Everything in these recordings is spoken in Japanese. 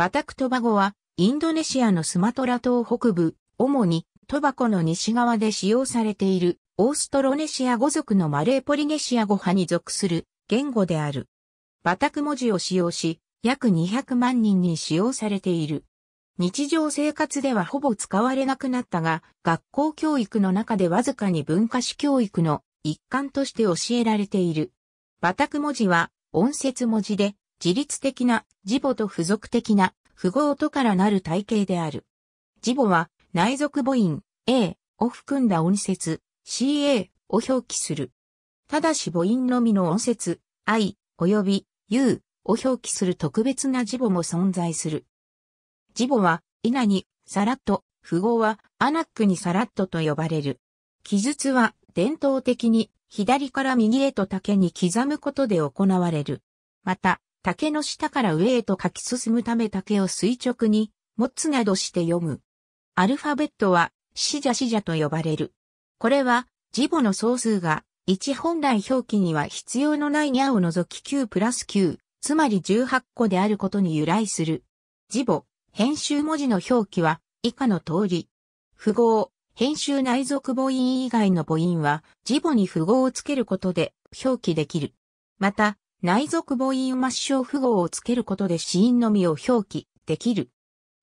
バタクトバゴは、インドネシアのスマトラ島北部、主にトバコの西側で使用されている、オーストロネシア語族のマレーポリネシア語派に属する言語である。バタク文字を使用し、約200万人に使用されている。日常生活ではほぼ使われなくなったが、学校教育の中でわずかに文化史教育の一環として教えられている。バタク文字は音節文字で、自律的な、自母と付属的な、符号とからなる体系である。自母は、内属母音、A を含んだ音節、CA を表記する。ただし母音のみの音節、I 及び U を表記する特別な字母も存在する。字母は、イナに、さらっと、符号は、アナックにさらっとと呼ばれる。記述は、伝統的に、左から右へと竹に刻むことで行われる。また、竹の下から上へと書き進むため竹を垂直に、持つなどして読む。アルファベットは、死者死者と呼ばれる。これは、字母の総数が、1本来表記には必要のないにゃを除き9プラス9、つまり18個であることに由来する。字母、編集文字の表記は、以下の通り。符号、編集内属母音以外の母音は、字母に符号をつけることで表記できる。また、内属母音抹消符号をつけることで子音のみを表記できる。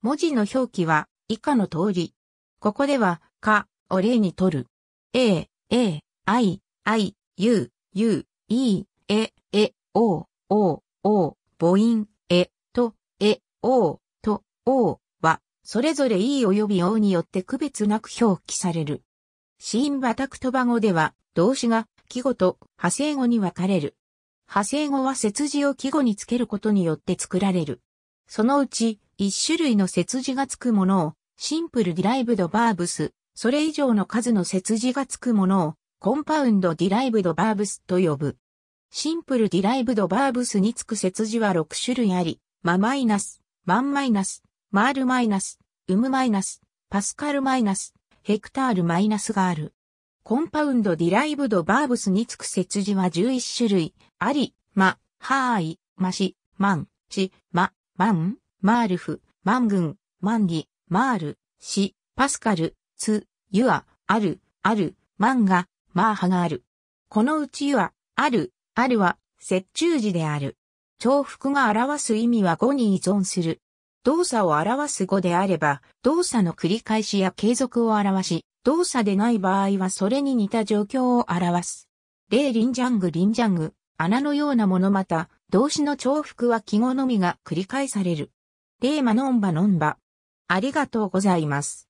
文字の表記は以下の通り。ここでは、かを例にとる。a, a, i, i, u, u, e, e, e, o, o, o, 母音、え、と、え、o、と、o は、それぞれ e 及び o によって区別なく表記される。子音バタクトバ語では、動詞が、季語と派生語に分かれる。派生語は節字を季語につけることによって作られる。そのうち、一種類の節字がつくものを、シンプルディライブドバーブス、それ以上の数の節字がつくものを、コンパウンドディライブドバーブスと呼ぶ。シンプルディライブドバーブスにつく節字は6種類あり、ママイナス、マンマイナス、マールマイナス、ウムマイナス、パスカルマイナス、ヘクタールマイナスがある。コンパウンドディライブドバーブスにつく設字は11種類、あり、ま、はーい、まし、まん、し、ま、まん、まーるふ、まんぐん、まんぎ、まーる、し、パスカル、つ、ゆあ、ある、ある、まんが、まーハがある。このうちゆあ、ある、あるは、接中字である。重複が表す意味は語に依存する。動作を表す語であれば、動作の繰り返しや継続を表し、動作でない場合はそれに似た状況を表す。例リンジャングリンジャング、穴のようなものまた、動詞の重複は記号のみが繰り返される。例マノンバノンバ。ありがとうございます。